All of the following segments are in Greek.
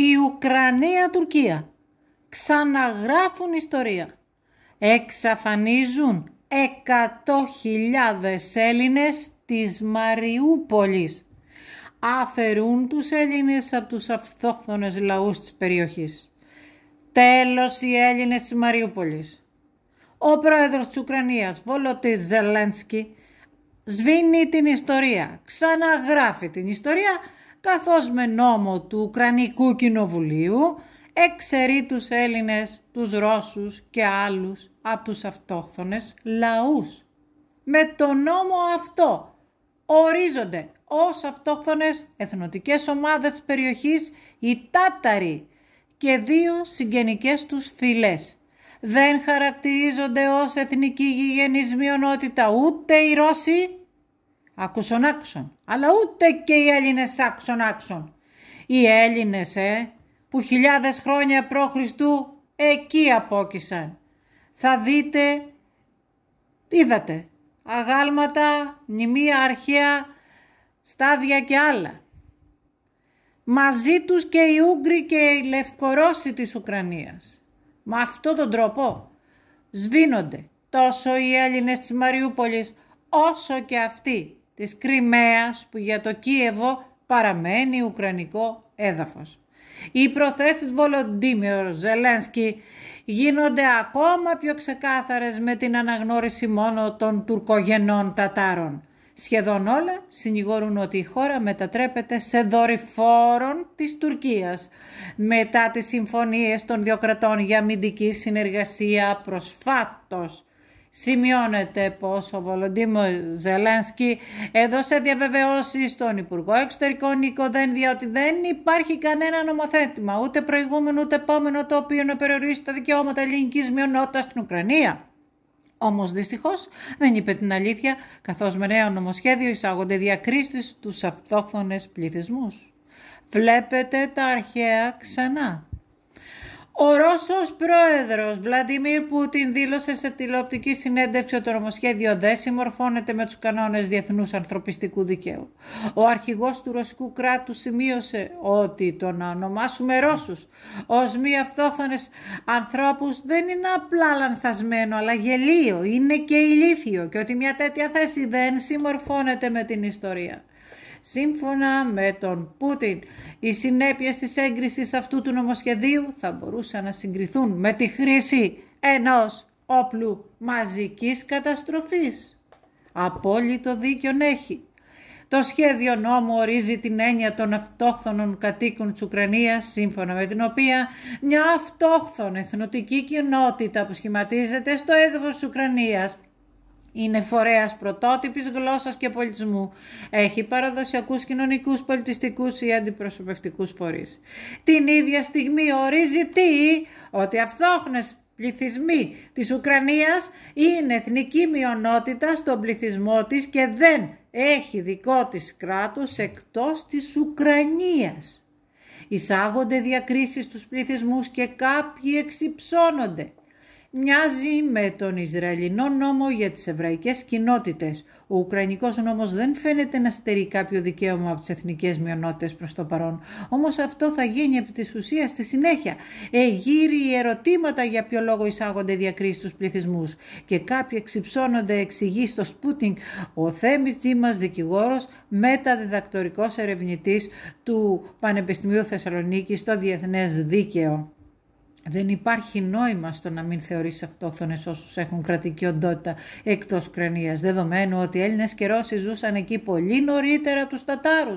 η Ουκρανία-Τουρκία. Ξαναγράφουν ιστορία. Εξαφανίζουν 100.000 Έλληνες της Μαριούπολης. Αφαιρούν τους Έλληνες από τους αυτόχθονες λαούς της περιοχής. Τέλος οι Έλληνες της Μαριούπολης. Ο πρόεδρος της Ουκρανίας, Βολωτής Ζελένσκι, σβήνει την ιστορία, ξαναγράφει την ιστορία καθώς με νόμο του Ουκρανικού Κοινοβουλίου εξαιρεί τους Έλληνες, τους Ρώσους και άλλους από τους αυτόχθονες λαούς. Με το νόμο αυτό ορίζονται ως αυτόχθονες εθνοτικές ομάδες της περιοχής οι Τάταροι και δύο συγγενικές τους φυλές. Δεν χαρακτηρίζονται ως εθνική γηγενισμιονοτητα ούτε οι Ρώσοι άκουσον άξον, αλλά ούτε και οι Έλληνες άξον άξον. Οι Έλληνες, ε, που χιλιάδες χρόνια προ Χριστού εκεί απόκησαν. Θα δείτε, είδατε, αγάλματα, νημεία αρχαία, στάδια και άλλα. Μαζί τους και οι Ούγγροι και οι Λευκορώσοι της Ουκρανίας. Με αυτόν τον τρόπο σβήνονται τόσο οι Έλληνες της Μαριούπολης όσο και αυτοί της Κρυμαίας που για το Κίεβο παραμένει ουκρανικό έδαφος. Οι προθέσεις Βολοντίμιο Ζελένσκι γίνονται ακόμα πιο ξεκάθαρες με την αναγνώριση μόνο των τουρκογενών Τατάρων. Σχεδόν όλα συνηγορούν ότι η χώρα μετατρέπεται σε δορυφόρον της Τουρκίας μετά τις συμφωνίες των δύο κρατών για αμυντική συνεργασία προσφάτως Σημειώνεται πως ο Βολοντίμο Ζελένσκι έδωσε διαβεβαιώσεις στον Υπουργό Εξωτερικών Νίκο Δένδια ότι δεν υπάρχει κανένα νομοθέτημα, ούτε προηγούμενο ούτε επόμενο, το οποίο να περιορίσει τα δικαιώματα ελληνικής μειονότητας στην Ουκρανία. Όμως δυστυχώς δεν είπε την αλήθεια, καθώς με νέο νομοσχέδιο εισάγονται διακρίσεις στους αυτόχθονες πληθυσμούς. Βλέπετε τα αρχαία ξανά. Ο Ρώσος πρόεδρος Βλαντιμίρ Πούτιν δήλωσε σε τηλεοπτική συνέντευξη ότι το νομοσχέδιο δεν συμμορφώνεται με τους κανόνες διεθνούς ανθρωπιστικού δικαίου. Ο αρχηγός του ρωσικού κράτους σημείωσε ότι το να ονομάσουμε Ρώσους ως μη αυτόχθονες ανθρώπους δεν είναι απλά λανθασμένο αλλά γελίο, είναι και ηλίθιο και ότι μια τέτοια θέση δεν συμμορφώνεται με την ιστορία. Σύμφωνα με τον Πούτιν, οι συνέπειες της έγκρισης αυτού του νομοσχεδίου θα μπορούσαν να συγκριθούν με τη χρήση ενός όπλου μαζικής καταστροφής. Απόλυτο δίκιο έχει. Το σχέδιο νόμου ορίζει την έννοια των αυτόχθονων κατοίκων της Ουκρανίας, σύμφωνα με την οποία μια αυτόχθον εθνοτική κοινότητα που σχηματίζεται στο έδαφος της Ουκρανίας είναι φορέας πρωτότυπης γλώσσας και πολιτισμού. Έχει παραδοσιακούς κοινωνικούς, πολιτιστικούς ή αντιπροσωπευτικούς φορείς. Την ίδια στιγμή ορίζει τι, ότι αυτόχνε πληθυσμοί της Ουκρανίας είναι εθνική μειονότητα στον πληθυσμό της και δεν έχει δικό της κράτος εκτός της Ουκρανίας. Εισάγονται διακρίσεις στους πληθυσμούς και κάποιοι εξυψώνονται μοιάζει με τον Ισραηλινό νόμο για τις εβραϊκές κοινότητες. Ο Ουκρανικός νόμος δεν φαίνεται να στερεί κάποιο δικαίωμα από τις εθνικές μειονότητες προς το παρόν. Όμως αυτό θα γίνει επί της ουσίας στη συνέχεια. Εγείρει ερωτήματα για ποιο λόγο εισάγονται διακρίσεις στους πληθυσμούς. Και κάποιοι εξυψώνονται εξηγεί στο Σπούτινγκ ο Θέμης Τζίμας, δικηγόρος, μεταδιδακτορικός ερευνητής του Πανεπιστημίου Θεσσαλονίκης στο Διεθνές Δίκαιο. Δεν υπάρχει νόημα στο να μην θεωρείς αυτόχθονε όσους έχουν κρατική οντότητα εκτός Ουκρανία, δεδομένου ότι οι Έλληνες και Ρώσοι ζούσαν εκεί πολύ νωρίτερα τους Τατάρους.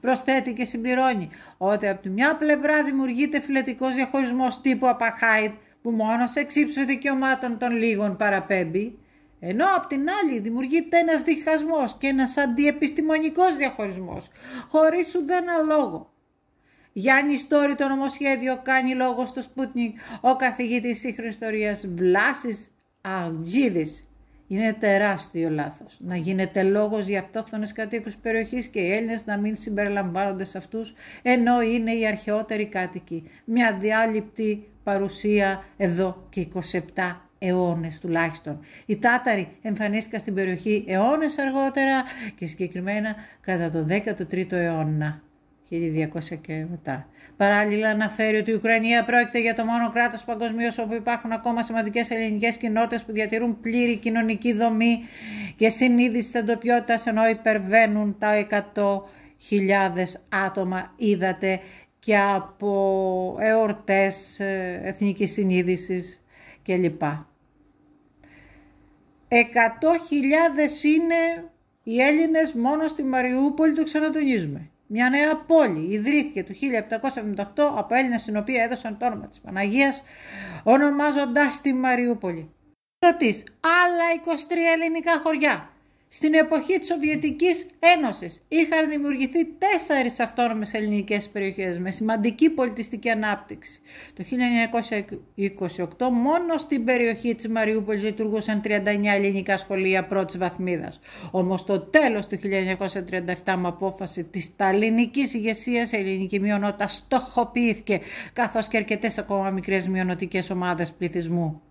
Προσθέτει και συμπληρώνει ότι από τη μια πλευρά δημιουργείται φυλετικός διαχωρισμός τύπου Απαχάιτ, που μόνος σε εξύψωση δικαιωμάτων των λίγων παραπέμπει, ενώ από την άλλη δημιουργείται ένας διχασμός και ένας αντιεπιστημονικός διαχωρισμός, χωρίς ουδένα λόγο. Γιάννη Στόρι το νομοσχέδιο κάνει λόγο στο Σπούτνικ, ο καθηγητής σύγχρονης Βλάσης Αγτζίδης. Είναι τεράστιο λάθος να γίνεται λόγος για αυτόχθονες κατοίκους περιοχής και οι Έλληνες να μην συμπεριλαμβάνονται σε αυτούς, ενώ είναι οι αρχαιότεροι κάτοικοι. Μια διάλειπτη παρουσία εδώ και 27 αιώνες τουλάχιστον. Οι Τάταροι εμφανίστηκαν στην περιοχή αιώνες αργότερα και συγκεκριμένα κατά τον 13ο αιώνα. 1200 και μετά. Παράλληλα, αναφέρει ότι η Ουκρανία πρόκειται για το μόνο κράτος παγκοσμίως όπου υπάρχουν ακόμα σημαντικές ελληνικές κοινότητες που διατηρούν πλήρη κοινωνική δομή και συνείδηση της εντοπιότητας ενώ υπερβαίνουν τα 100.000 άτομα. Είδατε και από εορτές ε, εθνικής συνείδησης κλπ. 100.000 είναι οι Έλληνες μόνο στη Μαριούπολη, το ξανατονίζουμε. Μια νέα πόλη ιδρύθηκε το 1778 από Έλληνες στην οποία έδωσαν το όνομα της Παναγίας ονομάζοντάς τη Μαριούπολη. Ρωτής, άλλα 23 ελληνικά χωριά στην εποχή της Σοβιετικής Ένωσης είχαν δημιουργηθεί τέσσερις αυτόνομες ελληνικές περιοχές με σημαντική πολιτιστική ανάπτυξη. Το 1928 μόνο στην περιοχή της Μαριούπολης λειτουργούσαν 39 ελληνικά σχολεία πρώτης βαθμίδας. Όμως το τέλος του 1937 με απόφαση της ταλινικής ηγεσίας η ελληνική μειονότητα στοχοποιήθηκε καθώς και αρκετές ακόμα μικρές μειονοτικές ομάδες πληθυσμού.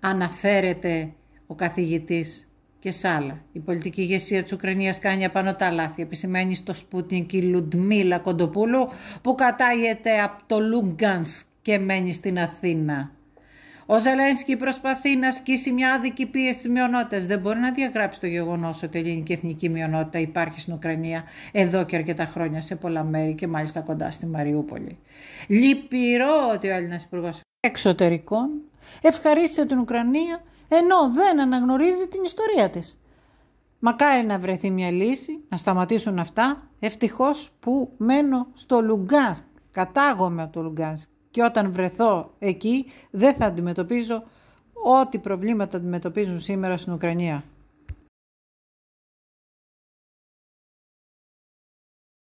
Αναφέρεται ο καθηγητής και σ' άλλα. Η πολιτική ηγεσία της Ουκρανίας κάνει απάνω τα λάθη, επισημαίνει στο Σπούτνικ η Λουντμίλα Κοντοπούλου, που κατάγεται από το Λούγκανσκ και μένει στην Αθήνα. Ο Ζελένσκι προσπαθεί να ασκήσει μια άδικη πίεση στις μειονότητες. Δεν μπορεί να διαγράψει το γεγονός ότι η ελληνική εθνική μειονότητα υπάρχει στην Ουκρανία εδώ και αρκετά χρόνια σε πολλά μέρη και μάλιστα κοντά στη Μαριούπολη. Λυπηρό ότι ο Έλληνας Υπουργός Εξωτερικών ευχαρίστησε την Ουκρανία ενώ δεν αναγνωρίζει την ιστορία της. Μακάρι να βρεθεί μια λύση, να σταματήσουν αυτά. Ευτυχώς που μένω στο Λουγκάνσκ, κατάγομαι από το Λουγκάνσκ και όταν βρεθώ εκεί δεν θα αντιμετωπίζω ό,τι προβλήματα αντιμετωπίζουν σήμερα στην Ουκρανία.